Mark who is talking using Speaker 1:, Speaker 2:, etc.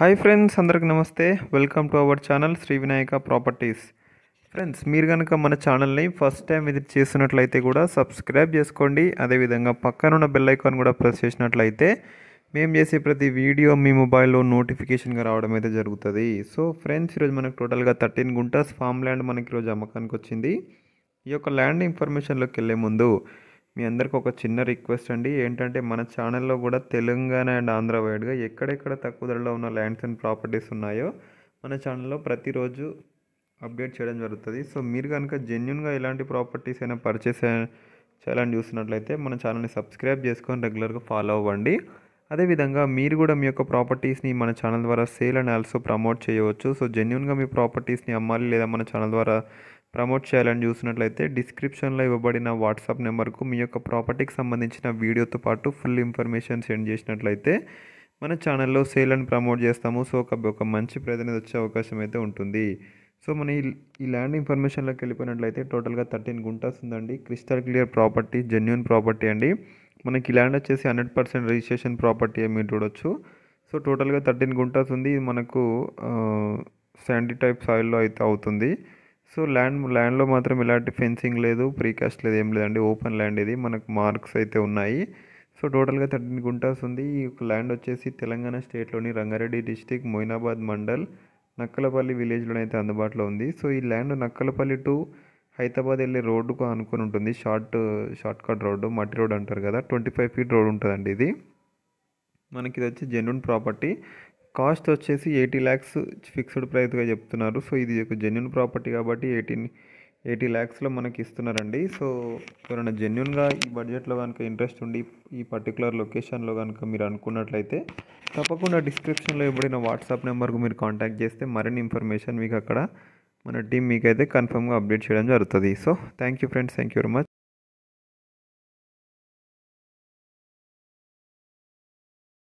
Speaker 1: hi friends అందరికి నమస్తే welcome to our channel Shri Vinayaka properties friends మీరు కనుక మన ఛానల్ని ఫస్ట్ టైం విజిట్ చేసినట్లయితే కూడా సబ్స్క్రైబ్ చేసుకోండి అదేవిధంగా పక్కనున్న బెల్ ఐకాన్ కూడా ప్రెస్ చేసినట్లయితే మేము చేసే ప్రతి వీడియో మీ మొబైల్లో నోటిఫికేషన్గా రావడం అయితే జరుగుతుంది సో ఫ్రెండ్స్ ఈరోజు మనకు టోటల్గా థర్టీన్ గుంటాస్ ఫామ్ ల్యాండ్ మనకి ఈరోజు అమ్మకానికి వచ్చింది ఈ యొక్క ల్యాండ్ ఇన్ఫర్మేషన్లోకి వెళ్ళే ముందు మీ అందరికి ఒక చిన్న రిక్వెస్ట్ అండి ఏంటంటే మన ఛానల్లో కూడా తెలంగాణ అండ్ ఆంధ్ర వైడ్గా ఎక్కడెక్కడ తక్కువ ధరలో ఉన్న ల్యాండ్స్ అండ్ ప్రాపర్టీస్ ఉన్నాయో మన ఛానల్లో ప్రతిరోజు అప్డేట్ చేయడం జరుగుతుంది సో మీరు కనుక జెన్యున్గా ఎలాంటి ప్రాపర్టీస్ అయినా పర్చేస్ చేయాలని చూసినట్లయితే మన ఛానల్ని సబ్స్క్రైబ్ చేసుకొని రెగ్యులర్గా ఫాలో అవ్వండి అదేవిధంగా మీరు కూడా మీ యొక్క ప్రాపర్టీస్ని మన ఛానల్ ద్వారా సేల్ అండ్ ఆల్సో ప్రమోట్ చేయవచ్చు సో జెన్యున్గా మీ ప్రాపర్టీస్ని అమ్మాలి లేదా మన ఛానల్ ద్వారా ప్రమోట్ చేయాలని చూసినట్లయితే డిస్క్రిప్షన్లో ఇవ్వబడిన వాట్సాప్ నెంబర్కు మీ యొక్క ప్రాపర్టీకి సంబంధించిన వీడియోతో పాటు ఫుల్ ఇన్ఫర్మేషన్ సెండ్ చేసినట్లయితే మన ఛానల్లో సేల్ అండ్ ప్రమోట్ చేస్తాము సో ఒక ఒక మంచి ప్రతినిధి వచ్చే అవకాశం అయితే ఉంటుంది సో మన ఈ ల్యాండ్ ఇన్ఫర్మేషన్లోకి వెళ్ళిపోయినట్లయితే టోటల్గా థర్టీన్ గుంటాస్ ఉందండి crystal clear property genuine property అండి మనకి ల్యాండ్ వచ్చేసి హండ్రెడ్ పర్సెంట్ రిజిస్ట్రేషన్ ప్రాపర్టీ మీరు చూడొచ్చు సో టోటల్గా థర్టీన్ గుంటాస్ ఉంది మనకు శాండీ టైప్ సాయిల్లో అయితే అవుతుంది సో ల్యాండ్ ల్యాండ్లో మాత్రం ఎలాంటి ఫెన్సింగ్ లేదు ప్రీకాస్ట్ లేదు ఏం లేదండి ఓపెన్ ల్యాండ్ ఇది మనకు మార్క్స్ అయితే ఉన్నాయి సో టోటల్గా థర్టీన్ గుంటాస్ ఉంది ఈ ల్యాండ్ వచ్చేసి తెలంగాణ స్టేట్లోని రంగారెడ్డి డిస్టిక్ మొయినాబాద్ మండల్ నక్కలపల్లి విలేజ్లోనే అయితే అందుబాటులో ఉంది సో ఈ ల్యాండ్ నక్కలపల్లి టు హైదరాబాద్ వెళ్ళే రోడ్డుకు అనుకుని ఉంటుంది షార్ట్ షార్ట్ కట్ రోడ్డు మట్టి రోడ్ అంటారు కదా ట్వంటీ ఫైవ్ ఫీట్ రోడ్ ఉంటుందండి ఇది మనకి ఇది వచ్చి జెన్యున్ ప్రాపర్టీ కాస్ట్ వచ్చేసి ఎయిటీ ల్యాక్స్ ఫిక్స్డ్ ప్రైస్గా చెప్తున్నారు సో ఇది ఒక జెన్యున్ ప్రాపర్టీ కాబట్టి ఎయిటీన్ ఎయిటీ ల్యాక్స్లో మనకి ఇస్తున్నారండి సో ఎవరైనా జెన్యున్గా ఈ బడ్జెట్లో కనుక ఇంట్రెస్ట్ ఉండి ఈ పర్టికులర్ లొకేషన్లో కనుక మీరు అనుకున్నట్లయితే తప్పకుండా డిస్క్రిప్షన్లో ఇవ్వబడిన వాట్సాప్ నెంబర్కు మీరు కాంటాక్ట్ చేస్తే మరిన్ని ఇన్ఫర్మేషన్ మీకు అక్కడ మన టీం మీకైతే కన్ఫర్మ్గా అప్డేట్ చేయడం జరుగుతుంది so thank you friends thank you very much